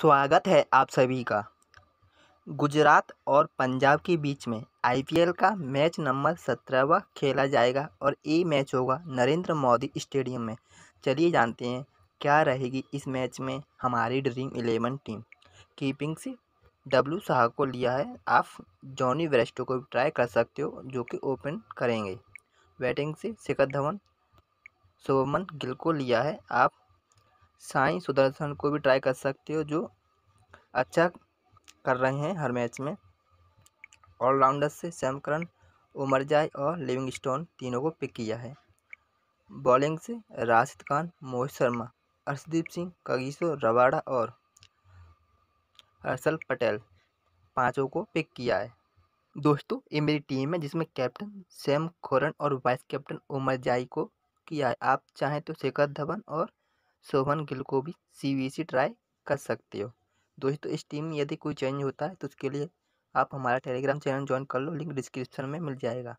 स्वागत है आप सभी का गुजरात और पंजाब के बीच में आईपीएल का मैच नंबर सत्रहवा खेला जाएगा और ये मैच होगा नरेंद्र मोदी स्टेडियम में चलिए जानते हैं क्या रहेगी इस मैच में हमारी ड्रीम इलेवन टीम कीपिंग से डब्लू शाह को लिया है आप जॉनी वेस्टो को भी ट्राई कर सकते हो जो कि ओपन करेंगे बैटिंग से शिखर धवन शुभमन गिल को लिया है आप साई सुदर्शन को भी ट्राई कर सकते हो जो अच्छा कर रहे हैं हर मैच में ऑलराउंडर से सैमकरण जाय और लिविंग स्टोन तीनों को पिक किया है बॉलिंग से राशिद खान मोहित शर्मा अर्शदीप सिंह कगीसो रवाड़ा और हर्षल पटेल पांचों को पिक किया है दोस्तों ये मेरी टीम है जिसमें कैप्टन सैम खोरन और वाइस कैप्टन उमर जाई को किया है आप चाहें तो शेखर धवन और शोभन गिल को भी सी ट्राई e कर सकते हो दोस्तों इस टीम में यदि कोई चेंज होता है तो उसके लिए आप हमारा टेलीग्राम चैनल ज्वाइन कर लो लिंक डिस्क्रिप्शन में मिल जाएगा